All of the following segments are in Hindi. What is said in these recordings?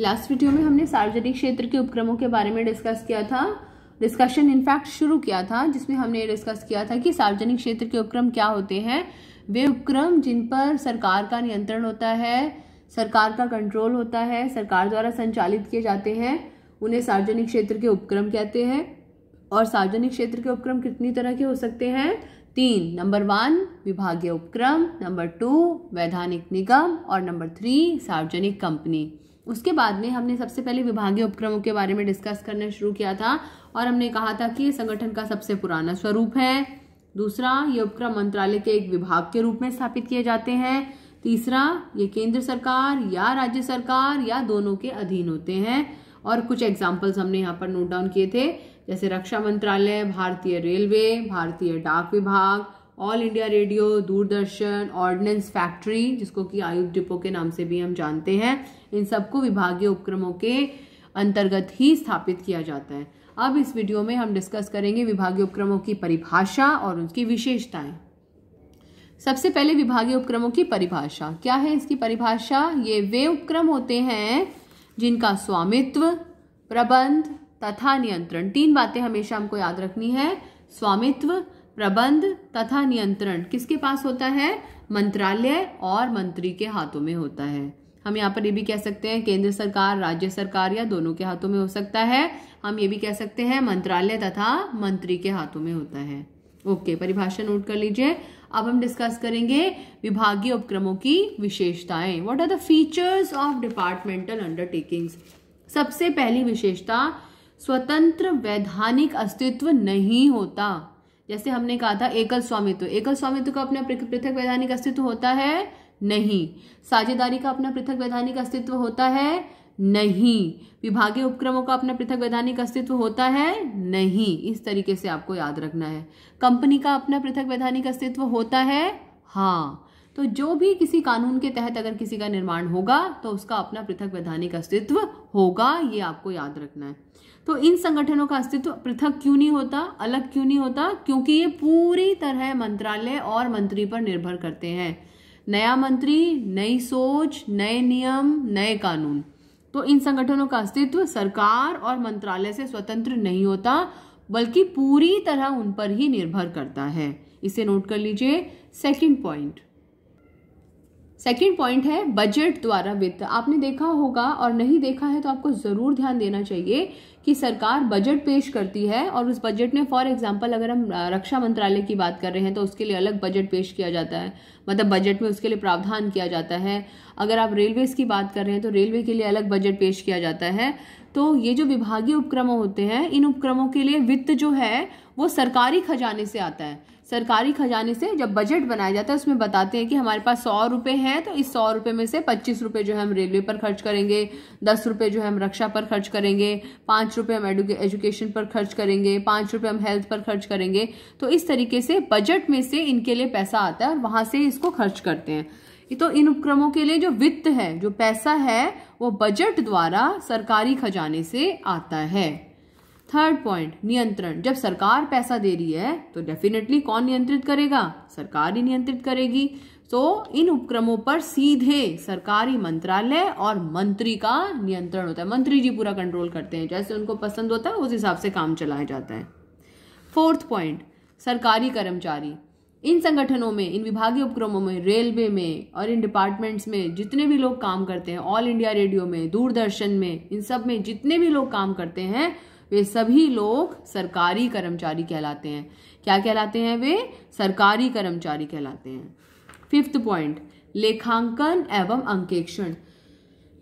लास्ट वीडियो में हमने सार्वजनिक क्षेत्र के उपक्रमों के बारे में डिस्कस किया था डिस्कशन इनफैक्ट शुरू किया था जिसमें हमने डिस्कस किया था कि सार्वजनिक क्षेत्र के उपक्रम क्या होते हैं वे उपक्रम जिन पर सरकार का नियंत्रण होता है सरकार का कंट्रोल होता है सरकार द्वारा संचालित किए जाते हैं उन्हें सार्वजनिक क्षेत्र के उपक्रम कहते हैं और सार्वजनिक क्षेत्र के उपक्रम कितनी तरह के हो सकते हैं तीन नंबर वन विभागीय उपक्रम नंबर टू वैधानिक निगम और नंबर थ्री सार्वजनिक कंपनी उसके बाद में हमने सबसे पहले विभागीय उपक्रमों के बारे में डिस्कस करना शुरू किया था और हमने कहा था कि संगठन का सबसे पुराना स्वरूप है दूसरा ये उपक्रम मंत्रालय के एक विभाग के रूप में स्थापित किए जाते हैं तीसरा ये केंद्र सरकार या राज्य सरकार या दोनों के अधीन होते हैं और कुछ एग्जाम्पल्स हमने यहाँ पर नोट डाउन किए थे जैसे रक्षा मंत्रालय भारतीय रेलवे भारतीय डाक विभाग all India radio Doordarshan ordnance factory जिसको कि आयुध डिपो के नाम से भी हम जानते हैं इन सबको विभागीय उपक्रमों के अंतर्गत ही स्थापित किया जाता है अब इस वीडियो में हम डिस्कस करेंगे विभागीय उपक्रमों की परिभाषा और उनकी विशेषताएं सबसे पहले विभागीय उपक्रमों की परिभाषा क्या है इसकी परिभाषा ये वे उपक्रम होते हैं जिनका स्वामित्व प्रबंध तथा नियंत्रण तीन बातें हमेशा हमको याद रखनी है स्वामित्व प्रबंध तथा नियंत्रण किसके पास होता है मंत्रालय और मंत्री के हाथों में होता है हम यहाँ पर ये भी कह सकते हैं केंद्र सरकार राज्य सरकार या दोनों के हाथों में हो सकता है हम ये भी कह सकते हैं मंत्रालय तथा मंत्री के हाथों में होता है ओके परिभाषा नोट कर लीजिए अब हम डिस्कस करेंगे विभागीय उपक्रमों की विशेषताएं what are the features of departmental undertakings सबसे पहली विशेषता स्वतंत्र वैधानिक अस्तित्व नहीं होता जैसे हमने कहा था एकल स्वामित्व एकल स्वामित्व का अपना पृथक वैधानिक अस्तित्व होता है नहीं साझेदारी का अपना पृथक वैधानिक अस्तित्व होता है नहीं विभागीय उपक्रमों का अपना पृथक वैधानिक अस्तित्व होता है नहीं इस तरीके से आपको याद रखना है कंपनी का अपना पृथक वैधानिक अस्तित्व होता है हाँ तो जो भी किसी कानून के तहत अगर किसी का निर्माण होगा तो उसका अपना पृथक वैधानिक अस्तित्व होगा ये आपको याद रखना है तो इन संगठनों का अस्तित्व पृथक क्यों नहीं होता अलग क्यों नहीं होता क्योंकि ये पूरी तरह मंत्रालय और मंत्री पर निर्भर करते हैं नया मंत्री नई सोच नए नियम नए कानून तो इन संगठनों का अस्तित्व सरकार और मंत्रालय से स्वतंत्र नहीं होता बल्कि पूरी तरह उन पर ही निर्भर करता है इसे नोट कर लीजिए सेकंड पॉइंट सेकेंड पॉइंट है बजट द्वारा वित्त आपने देखा होगा और नहीं देखा है तो आपको ज़रूर ध्यान देना चाहिए कि सरकार बजट पेश करती है और उस बजट में फॉर एग्जांपल अगर हम रक्षा मंत्रालय की बात कर रहे हैं तो उसके लिए अलग बजट पेश किया जाता है मतलब बजट में उसके लिए प्रावधान किया जाता है अगर आप रेलवेज़ की बात कर रहे हैं तो रेलवे के लिए अलग बजट पेश किया जाता है तो ये जो विभागीय उपक्रम होते हैं इन उपक्रमों के लिए वित्त जो है वो सरकारी खजाने से आता है सरकारी खजाने से जब बजट बनाया जाता है उसमें बताते हैं कि हमारे पास सौ रुपये हैं तो इस सौ रुपये में से पच्चीस रुपये जो है हम रेलवे पर खर्च करेंगे दस रुपये जो है हम रक्षा पर खर्च करेंगे पाँच रुपये हम एजुकेशन पर खर्च करेंगे पाँच रुपये हम हेल्थ पर खर्च करेंगे तो इस तरीके से बजट में से इनके लिए पैसा आता है और वहाँ से इसको खर्च करते हैं तो इन उपक्रमों के लिए जो वित्त है जो पैसा है वो बजट द्वारा सरकारी खजाने से आता है थर्ड पॉइंट नियंत्रण जब सरकार पैसा दे रही है तो डेफिनेटली कौन नियंत्रित करेगा सरकार ही नियंत्रित करेगी तो इन उपक्रमों पर सीधे सरकारी मंत्रालय और मंत्री का नियंत्रण होता है मंत्री जी पूरा कंट्रोल करते हैं जैसे उनको पसंद होता है उस हिसाब से काम चलाया जाता है फोर्थ पॉइंट सरकारी कर्मचारी इन संगठनों में इन विभागीय उपक्रमों में रेलवे में और इन डिपार्टमेंट्स में जितने भी लोग काम करते हैं ऑल इंडिया रेडियो में दूरदर्शन में इन सब में जितने भी लोग काम करते हैं वे सभी लोग सरकारी कर्मचारी कहलाते हैं क्या कहलाते हैं वे सरकारी कर्मचारी कहलाते हैं फिफ्थ पॉइंट लेखांकन एवं अंकेक्षण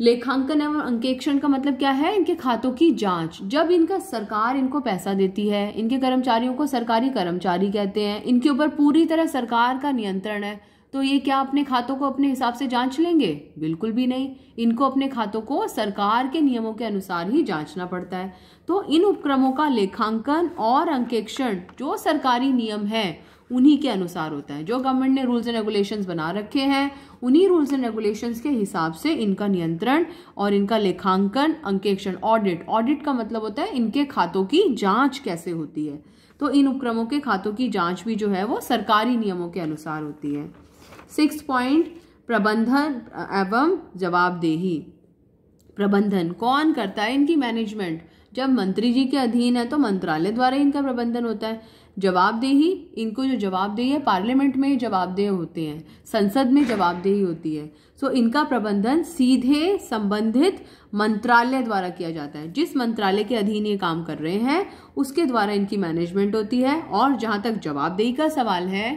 लेखांकन एवं अंकेक्षण का मतलब क्या है इनके खातों की जांच जब इनका सरकार इनको पैसा देती है इनके कर्मचारियों को सरकारी कर्मचारी कहते हैं इनके ऊपर पूरी तरह सरकार का नियंत्रण है तो ये क्या अपने खातों को अपने हिसाब से जांच लेंगे बिल्कुल भी नहीं इनको अपने खातों को सरकार के नियमों के अनुसार ही जांचना पड़ता है तो इन उपक्रमों का लेखांकन और अंकेक्षण जो सरकारी नियम है उन्हीं के अनुसार होता है जो गवर्नमेंट ने रूल्स एंड रेगुलेशंस बना रखे हैं उन्हीं रूल्स एंड रेगुलेशंस के हिसाब से इनका नियंत्रण और इनका लेखांकन अंकेक्षण ऑडिट ऑडिट का मतलब होता है इनके खातों की जाँच कैसे होती है तो इन उपक्रमों के खातों की जाँच भी जो है वो सरकारी नियमों के अनुसार होती है सिक्स पॉइंट प्रबंधन एवं जवाबदेही प्रबंधन कौन करता है इनकी मैनेजमेंट जब मंत्री जी के अधीन है तो मंत्रालय द्वारा इनका प्रबंधन होता है जवाबदेही इनको जो जवाबदेही है पार्लियामेंट में जवाबदेह होते हैं संसद में जवाबदेही होती है सो so, इनका प्रबंधन सीधे संबंधित मंत्रालय द्वारा किया जाता है जिस मंत्रालय के अधीन ये काम कर रहे हैं उसके द्वारा इनकी मैनेजमेंट होती है और जहाँ तक जवाबदेही का सवाल है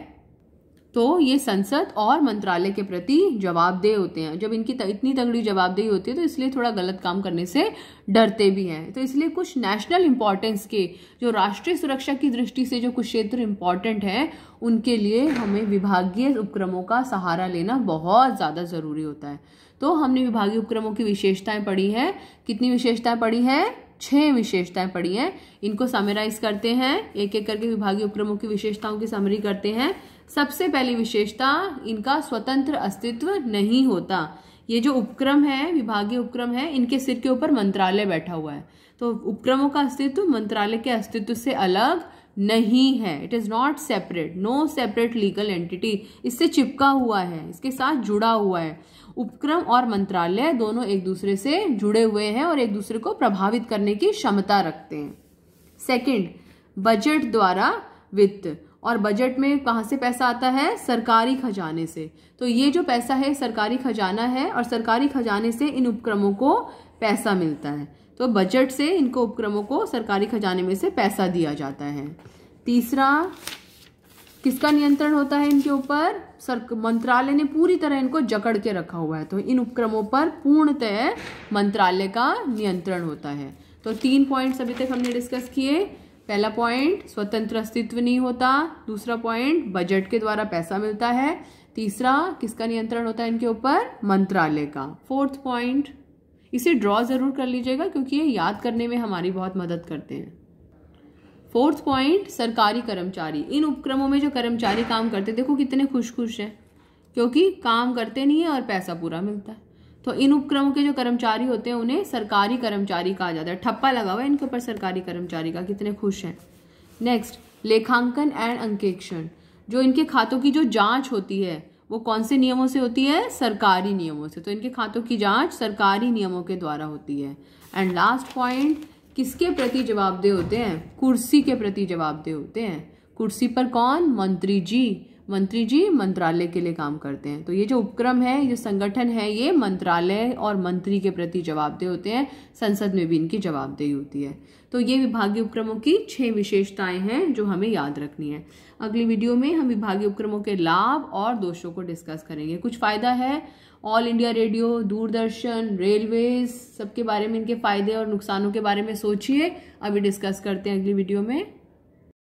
तो ये संसद और मंत्रालय के प्रति जवाबदेह होते हैं जब इनकी इतनी तगड़ी जवाबदेही होती है तो इसलिए थोड़ा गलत काम करने से डरते भी हैं तो इसलिए कुछ नेशनल इंपॉर्टेंस के जो राष्ट्रीय सुरक्षा की दृष्टि से जो कुछ क्षेत्र इम्पॉर्टेंट हैं उनके लिए हमें विभागीय उपक्रमों का सहारा लेना बहुत ज़्यादा ज़रूरी होता है तो हमने विभागीय उपक्रमों की विशेषताएँ पढ़ी है कितनी विशेषताएँ पढ़ी है छह विशेषताएं पड़ी हैं इनको समराइज करते हैं एक एक करके विभागीय उपक्रमों की विशेषताओं की समरी करते हैं सबसे पहली विशेषता इनका स्वतंत्र अस्तित्व नहीं होता ये जो उपक्रम है विभागीय उपक्रम है इनके सिर के ऊपर मंत्रालय बैठा हुआ है तो उपक्रमों का अस्तित्व मंत्रालय के अस्तित्व से अलग नहीं है it is not separate no separate legal entity इससे चिपका हुआ है इसके साथ जुड़ा हुआ है उपक्रम और मंत्रालय दोनों एक दूसरे से जुड़े हुए हैं और एक दूसरे को प्रभावित करने की क्षमता रखते हैं सेकंड बजट द्वारा वित्त और बजट में कहाँ से पैसा आता है सरकारी खजाने से तो ये जो पैसा है सरकारी खजाना है और सरकारी खजाने से इन उपक्रमों को पैसा मिलता है तो बजट से इनको उपक्रमों को सरकारी खजाने में से पैसा दिया जाता है तीसरा किसका नियंत्रण होता है इनके ऊपर सर मंत्रालय ने पूरी तरह इनको जकड़ के रखा हुआ है तो इन उपक्रमों पर पूर्णतः मंत्रालय का नियंत्रण होता है तो तीन पॉइंट्स अभी तक हमने डिस्कस किए पहला पॉइंट स्वतंत्र अस्तित्व नहीं होता दूसरा पॉइंट बजट के द्वारा पैसा मिलता है तीसरा किसका नियंत्रण होता है इनके ऊपर मंत्रालय का फोर्थ पॉइंट इसे ड्रॉ ज़रूर कर लीजिएगा क्योंकि ये याद करने में हमारी बहुत मदद करते हैं फोर्थ पॉइंट सरकारी कर्मचारी इन उपक्रमों में जो कर्मचारी काम करते देखो कितने खुश खुश हैं क्योंकि काम करते नहीं है और पैसा पूरा मिलता है तो इन उपक्रमों के जो कर्मचारी होते हैं उन्हें सरकारी कर्मचारी कहा जाता है ठप्पा लगा हुआ है इनके ऊपर सरकारी कर्मचारी का कितने खुश हैं नेक्स्ट लेखांकन एंड अंकेक्षण जो इनके खातों की जो जांच होती है वो कौन से नियमों से होती है सरकारी नियमों से तो इनके खातों की जांच सरकारी नियमों के द्वारा होती है एंड लास्ट पॉइंट किसके प्रति जवाबदेह होते हैं कुर्सी के प्रति जवाबदेह होते हैं कुर्सी पर कौन मंत्री जी मंत्री जी मंत्रालय के लिए काम करते हैं तो ये जो उपक्रम है ये संगठन है ये मंत्रालय और मंत्री के प्रति जवाबदेह होते हैं संसद में भी इनकी जवाबदेही होती है तो ये विभागीय उपक्रमों की छह विशेषताएं हैं जो हमें याद रखनी है अगली वीडियो में हम विभागीय उपक्रमों के लाभ और दोषों को डिस्कस करेंगे कुछ फ़ायदा है all India radio Doordarshan railways सबके बारे में इनके फ़ायदे और नुकसानों के बारे में सोचिए अभी डिस्कस करते हैं अगली वीडियो में